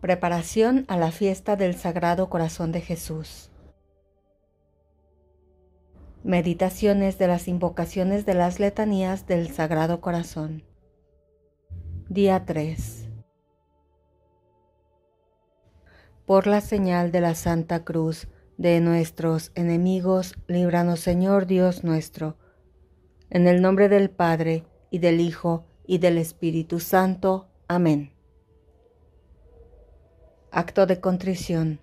Preparación a la fiesta del Sagrado Corazón de Jesús. Meditaciones de las invocaciones de las letanías del Sagrado Corazón. Día 3. Por la señal de la Santa Cruz de nuestros enemigos, líbranos Señor Dios nuestro. En el nombre del Padre, y del Hijo, y del Espíritu Santo. Amén. Acto de contrición.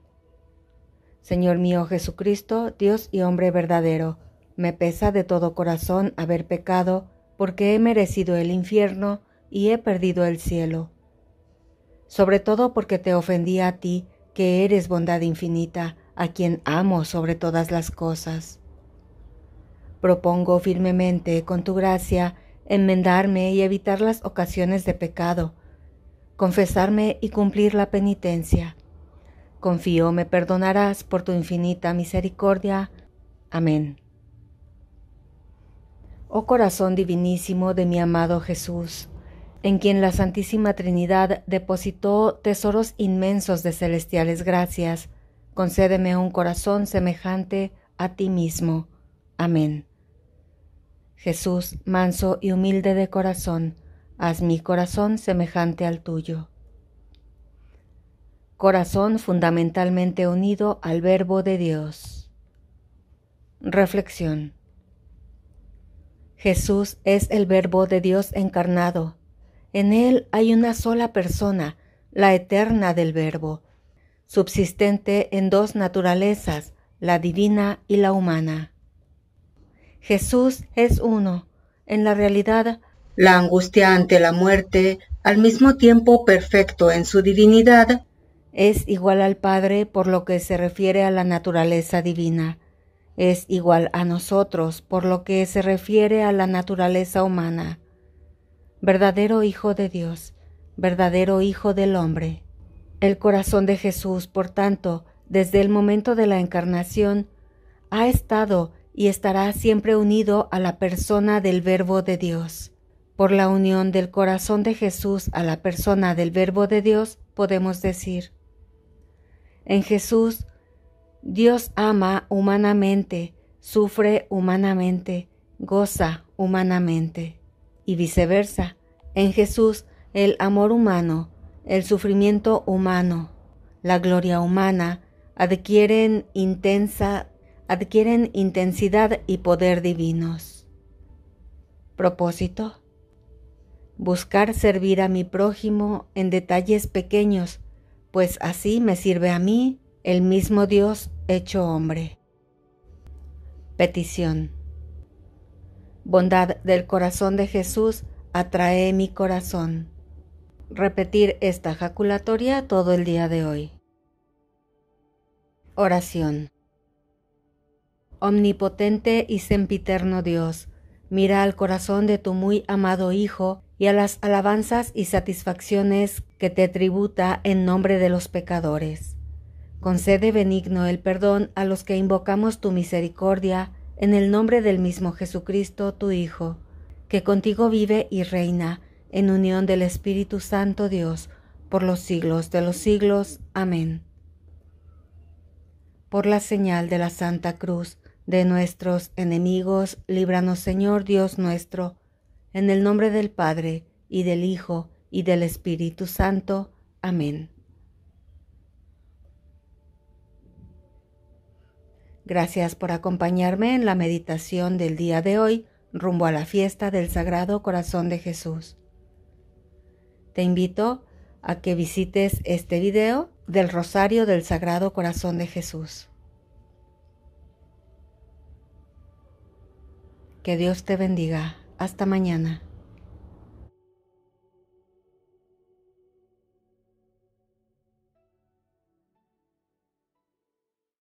Señor mío Jesucristo, Dios y hombre verdadero, me pesa de todo corazón haber pecado, porque he merecido el infierno y he perdido el cielo. Sobre todo porque te ofendí a ti, que eres bondad infinita, a quien amo sobre todas las cosas. Propongo firmemente, con tu gracia, enmendarme y evitar las ocasiones de pecado, confesarme y cumplir la penitencia. Confío me perdonarás por tu infinita misericordia. Amén. Oh corazón divinísimo de mi amado Jesús, en quien la Santísima Trinidad depositó tesoros inmensos de celestiales gracias, concédeme un corazón semejante a ti mismo. Amén. Jesús, manso y humilde de corazón, haz mi corazón semejante al tuyo. Corazón fundamentalmente unido al Verbo de Dios. Reflexión. Jesús es el Verbo de Dios encarnado. En Él hay una sola persona, la eterna del Verbo, subsistente en dos naturalezas, la divina y la humana. Jesús es uno. En la realidad la angustia ante la muerte, al mismo tiempo perfecto en su divinidad, es igual al Padre por lo que se refiere a la naturaleza divina, es igual a nosotros por lo que se refiere a la naturaleza humana. Verdadero Hijo de Dios, verdadero Hijo del Hombre. El corazón de Jesús, por tanto, desde el momento de la encarnación, ha estado y estará siempre unido a la persona del Verbo de Dios. Por la unión del corazón de Jesús a la persona del Verbo de Dios, podemos decir, en Jesús, Dios ama humanamente, sufre humanamente, goza humanamente. Y viceversa, en Jesús, el amor humano, el sufrimiento humano, la gloria humana, adquieren intensa adquieren intensidad y poder divinos. Propósito buscar servir a mi prójimo en detalles pequeños, pues así me sirve a mí el mismo Dios hecho hombre. Petición. Bondad del corazón de Jesús, atrae mi corazón. Repetir esta jaculatoria todo el día de hoy. Oración. Omnipotente y sempiterno Dios, mira al corazón de tu muy amado Hijo y a las alabanzas y satisfacciones que te tributa en nombre de los pecadores. Concede benigno el perdón a los que invocamos tu misericordia en el nombre del mismo Jesucristo, tu Hijo, que contigo vive y reina en unión del Espíritu Santo Dios, por los siglos de los siglos. Amén. Por la señal de la Santa Cruz, de nuestros enemigos, líbranos Señor Dios nuestro, en el nombre del Padre, y del Hijo, y del Espíritu Santo. Amén. Gracias por acompañarme en la meditación del día de hoy rumbo a la fiesta del Sagrado Corazón de Jesús. Te invito a que visites este video del Rosario del Sagrado Corazón de Jesús. Que Dios te bendiga. Астаманяна